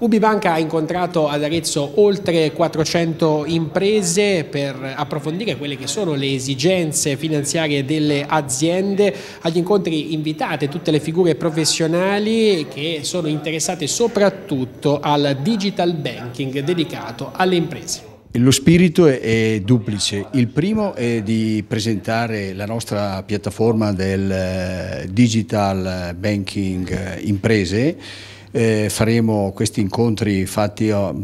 Ubibanca ha incontrato ad Arezzo oltre 400 imprese per approfondire quelle che sono le esigenze finanziarie delle aziende. Agli incontri invitate tutte le figure professionali che sono interessate soprattutto al digital banking dedicato alle imprese. Lo spirito è, duplice. Il primo è di presentare la nostra piattaforma del eh, digital banking eh, imprese eh, faremo questi incontri fatti oh,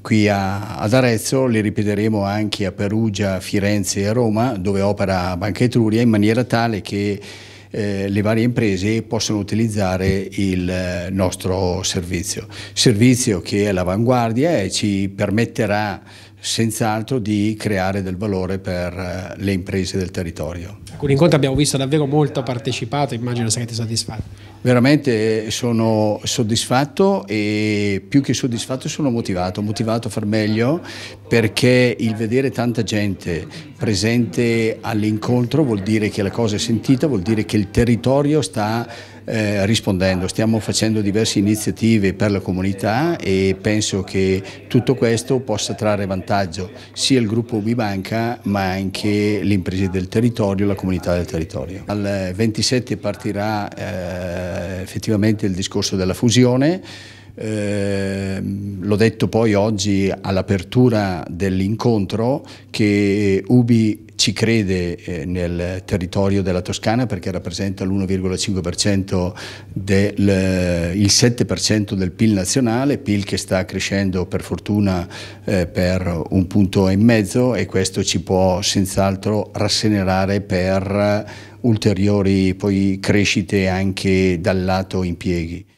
qui a, ad Arezzo, li ripeteremo anche a Perugia, Firenze e Roma, dove opera Banca Etruria, in maniera tale che eh, le varie imprese possono utilizzare il eh, nostro servizio. Servizio che è all'avanguardia e ci permetterà senz'altro di creare del valore per eh, le imprese del territorio. Con l'incontro abbiamo visto davvero molto partecipato, immagino sarete soddisfatti. Veramente sono soddisfatto e più che soddisfatto sono motivato, motivato a far meglio perché il vedere tanta gente presente all'incontro vuol dire che la cosa è sentita, vuol dire che il territorio sta eh, rispondendo, stiamo facendo diverse iniziative per la comunità e penso che tutto questo possa trarre vantaggio sia il gruppo Bibanca ma anche le imprese del territorio, la comunità del territorio. Al 27 partirà eh, effettivamente il discorso della fusione, eh, l'ho detto poi oggi all'apertura dell'incontro che Ubi ci crede eh, nel territorio della Toscana perché rappresenta l'1,5% del eh, il 7% del PIL nazionale, PIL che sta crescendo per fortuna eh, per un punto e mezzo e questo ci può senz'altro rassenerare per ulteriori poi crescite anche dal lato impieghi.